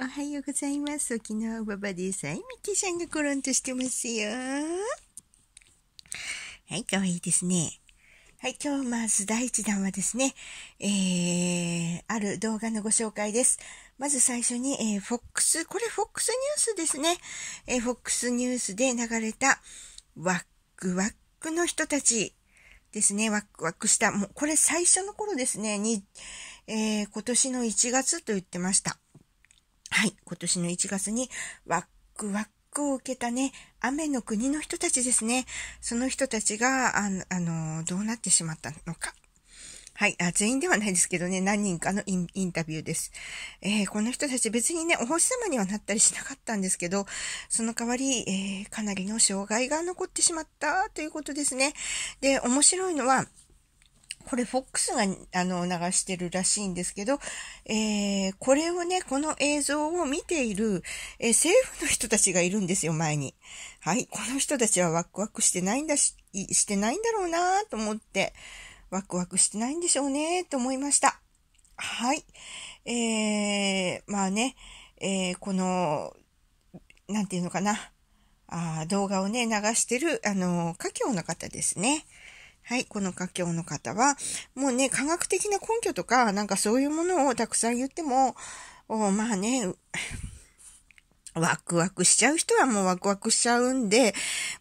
おはようございます。沖縄ババディさん、ミキゃんがコロンとしてますよ。はい、かわいいですね。はい、今日まず第1弾はですね、えー、ある動画のご紹介です。まず最初に、えー、FOX、これ FOX ニュースですね。えー、FOX ニュースで流れた、ワックワックの人たちですね、ワックワクした。もうこれ最初の頃ですね、に、えー、今年の1月と言ってました。はい、今年の1月にワックワックを受けたね、雨の国の人たちですね。その人たちが、あの、あのどうなってしまったのか。はい。あ全員ではないですけどね、何人かのインタビューです。えー、この人たち別にね、お星様にはなったりしなかったんですけど、その代わり、えー、かなりの障害が残ってしまったということですね。で、面白いのは、これ FOX があの流してるらしいんですけど、えー、これをね、この映像を見ている、えー、政府の人たちがいるんですよ、前に。はい、この人たちはワクワクしてないんだし、してないんだろうなと思って、ワクワクしてないんでしょうねと思いました。はい。えー、まあね、えー、この、なんていうのかな、あ動画をね、流してる、あの、家境の方ですね。はい、この佳境の方は、もうね、科学的な根拠とか、なんかそういうものをたくさん言っても、まあね、ワクワクしちゃう人はもうワクワクしちゃうんで、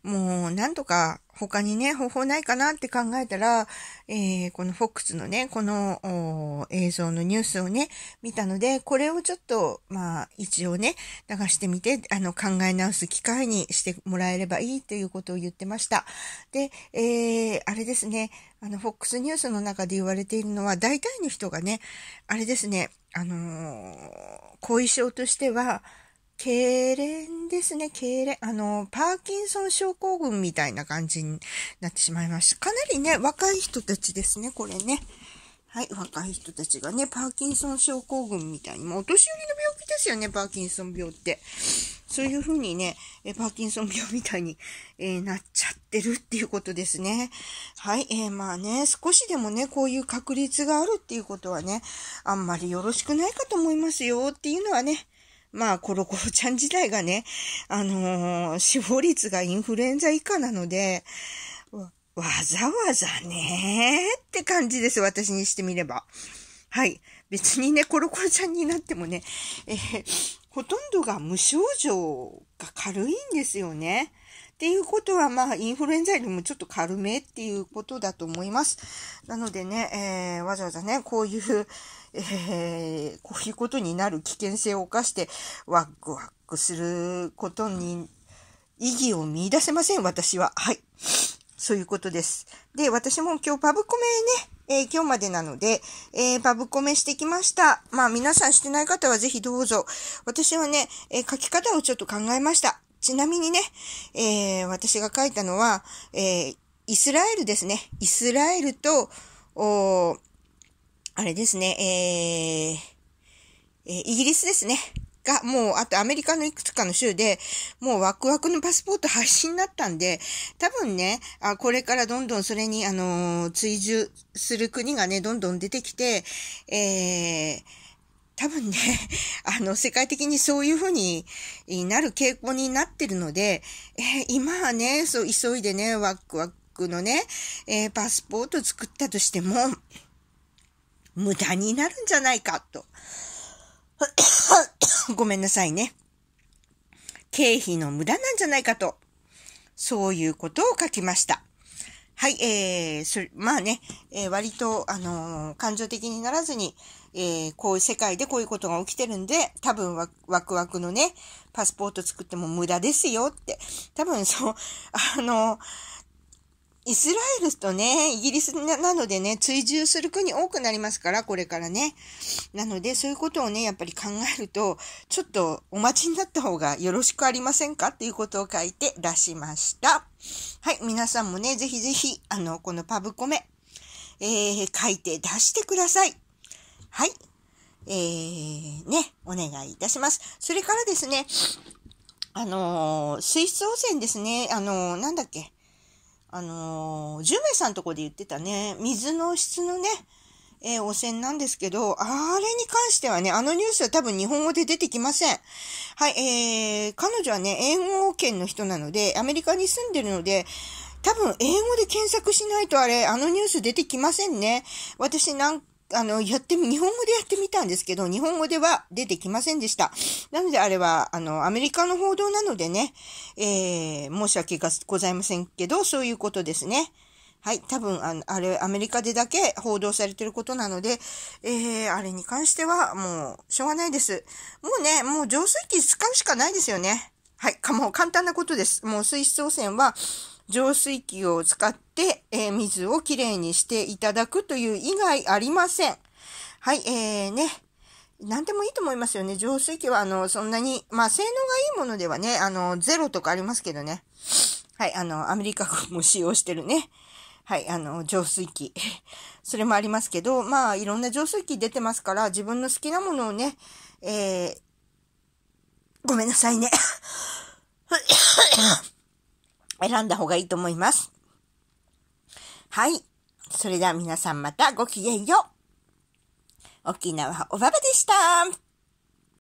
もうなんとか他にね、方法ないかなって考えたら、えー、この FOX のね、この映像のニュースをね、見たので、これをちょっと、まあ、一応ね、流してみて、あの、考え直す機会にしてもらえればいいということを言ってました。で、えー、あれですね、あの、FOX ニュースの中で言われているのは、大体の人がね、あれですね、あのー、後遺症としては、痙攣ですね、痙攣。あの、パーキンソン症候群みたいな感じになってしまいました。かなりね、若い人たちですね、これね。はい、若い人たちがね、パーキンソン症候群みたいに、もうお年寄りの病気ですよね、パーキンソン病って。そういうふうにね、えパーキンソン病みたいに、えー、なっちゃってるっていうことですね。はい、えー、まあね、少しでもね、こういう確率があるっていうことはね、あんまりよろしくないかと思いますよっていうのはね、まあ、コロコロちゃん自体がね、あのー、死亡率がインフルエンザ以下なので、わざわざねーって感じです、私にしてみれば。はい。別にね、コロコロちゃんになってもね、えー、ほとんどが無症状が軽いんですよね。っていうことは、まあ、インフルエンザよりもちょっと軽めっていうことだと思います。なのでね、えー、わざわざね、こういうえー、こういうことになる危険性を犯してワックワックすることに意義を見出せません、私は。はい。そういうことです。で、私も今日パブコメね、えー、今日までなので、えー、パブコメしてきました。まあ皆さんしてない方はぜひどうぞ。私はね、えー、書き方をちょっと考えました。ちなみにね、え私が書いたのは、えイスラエルですね。イスラエルと、おあれですね、えー、イギリスですね。が、もう、あとアメリカのいくつかの州で、もうワクワクのパスポート発信になったんで、多分ね、あこれからどんどんそれに、あのー、追従する国がね、どんどん出てきて、えー、多分ね、あの、世界的にそういうふうになる傾向になってるので、えー、今はね、そう、急いでね、ワクワクのね、えー、パスポート作ったとしても、無駄になるんじゃないかと。ごめんなさいね。経費の無駄なんじゃないかと。そういうことを書きました。はい、えー、それ、まあね、えー、割と、あのー、感情的にならずに、えー、こういう世界でこういうことが起きてるんで、多分ワクワクのね、パスポート作っても無駄ですよって。多分そう、あのー、イスラエルとね、イギリスなのでね、追従する国多くなりますから、これからね。なので、そういうことをね、やっぱり考えると、ちょっとお待ちになった方がよろしくありませんかっていうことを書いて出しました。はい、皆さんもね、ぜひぜひ、あの、このパブコメ、えー、書いて出してください。はい。えー、ね、お願いいたします。それからですね、あのー、水質汚染ですね、あのー、なんだっけ、あのー、10名さんとこで言ってたね、水の質のね、えー、汚染なんですけど、あれに関してはね、あのニュースは多分日本語で出てきません。はい、えー、彼女はね、英語圏の人なので、アメリカに住んでるので、多分英語で検索しないとあれ、あのニュース出てきませんね。私なんあの、やってみ、日本語でやってみたんですけど、日本語では出てきませんでした。なので、あれは、あの、アメリカの報道なのでね、えー、申し訳がございませんけど、そういうことですね。はい、多分、あの、あれ、アメリカでだけ報道されてることなので、えー、あれに関しては、もう、しょうがないです。もうね、もう浄水器使うしかないですよね。はい、かも簡単なことです。もう水質汚染は、浄水器を使って、、えー、水をきれいにしていただくという以外ありません。はい、えー、ね。何でもいいと思いますよね。浄水器は、あの、そんなに、まあ、性能がいいものではね、あの、ゼロとかありますけどね。はい、あの、アメリカ軍も使用してるね。はい、あの、浄水器。それもありますけど、まあ、いろんな浄水器出てますから、自分の好きなものをね、えー、ごめんなさいね。選んだ方がいいと思います。はい。それでは皆さんまたごきげんよう。沖縄おばばでした。